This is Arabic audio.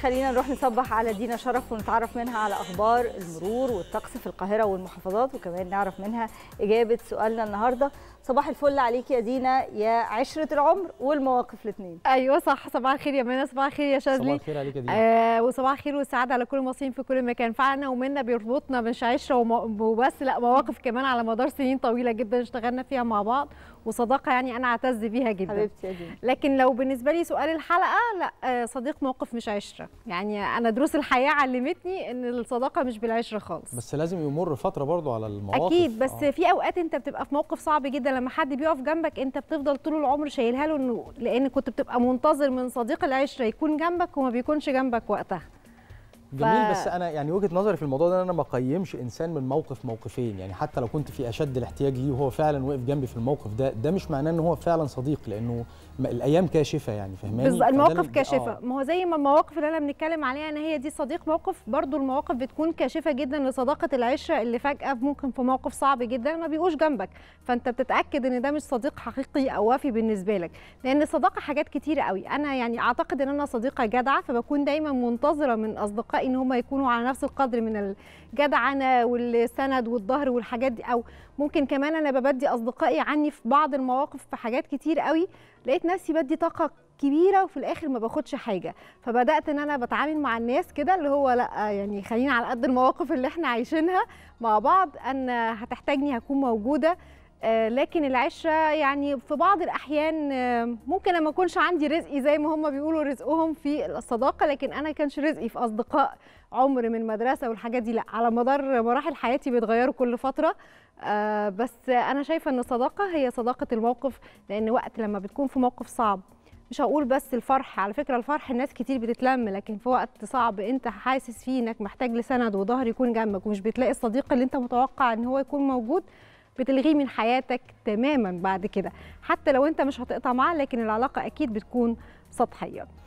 خلينا نروح نصبح على دينا شرف ونتعرف منها على اخبار المرور والطقس في القاهره والمحافظات وكمان نعرف منها اجابه سؤالنا النهارده صباح الفل عليك يا دينا يا عشره العمر والمواقف الاثنين ايوه صح صباح الخير يا منى صباح الخير يا شاذلي صباح الخير عليك يا دينا آه وصباح الخير والسعاده على كل المصريين في كل مكان فعلنا ومنا بيربطنا مش عشره وبس لا مواقف كمان على مدار سنين طويله جدا اشتغلنا فيها مع بعض وصداقه يعني انا اعتز بيها جدا حبيبتي يا لكن لو بالنسبه لي سؤال الحلقه لا آه، صديق موقف مش عشره يعني انا دروس الحياه علمتني ان الصداقه مش بالعشره خالص بس لازم يمر فتره برضو على المواقف اكيد بس آه. في اوقات انت بتبقى في موقف صعب جدا لما حد بيقف جنبك انت بتفضل طول العمر شايلها له انه لان كنت بتبقى منتظر من صديق العشره يكون جنبك وما بيكونش جنبك وقتها جميل بس انا يعني وجهه نظري في الموضوع ده ان انا ما بقيمش انسان من موقف موقفين يعني حتى لو كنت في اشد الاحتياج ليه وهو فعلا وقف جنبي في الموقف ده ده مش معناه ان هو فعلا صديق لانه الايام كاشفه يعني فاهماني بالظبط المواقف كاشفه آه. ما هو زي ما المواقف اللي انا بنتكلم عليها ان هي دي صديق موقف برضو المواقف بتكون كاشفه جدا لصداقه العشره اللي فجاه ممكن في موقف صعب جدا ما بيبقوش جنبك فانت بتتاكد ان ده مش صديق حقيقي او وافي بالنسبه لك لان الصداقه حاجات كتيره قوي انا يعني اعتقد ان انا صديقه جدعه فبكون دايما منتظره من اصدقائي ان هم يكونوا على نفس القدر من الجدعنه والسند والظهر والحاجات دي او ممكن كمان انا ببدي اصدقائي عني في بعض المواقف في حاجات كتير قوي لقيت نفسي بدي طاقه كبيره وفي الاخر ما باخدش حاجه فبدات ان انا بتعامل مع الناس كده اللي هو لا يعني خلينا على قد المواقف اللي احنا عايشينها مع بعض ان هتحتاجني هكون موجوده آه، لكن العشره يعني في بعض الاحيان آه، ممكن ما اكونش عندي رزقي زي ما هم بيقولوا رزقهم في الصداقه لكن انا كانش رزقي في اصدقاء عمر من مدرسه والحاجات دي لا على مدار مراحل حياتي بيتغيروا كل فتره آه، بس انا شايفه ان الصداقه هي صداقه الموقف لان وقت لما بتكون في موقف صعب مش هقول بس الفرح على فكره الفرح الناس كتير بتتلم لكن في وقت صعب انت حاسس فيه انك محتاج لسند وظهر يكون جنبك ومش بتلاقي الصديق اللي انت متوقع ان هو يكون موجود بتلغيه من حياتك تماما بعد كده حتى لو انت مش هتقطع معاه لكن العلاقه اكيد بتكون سطحيه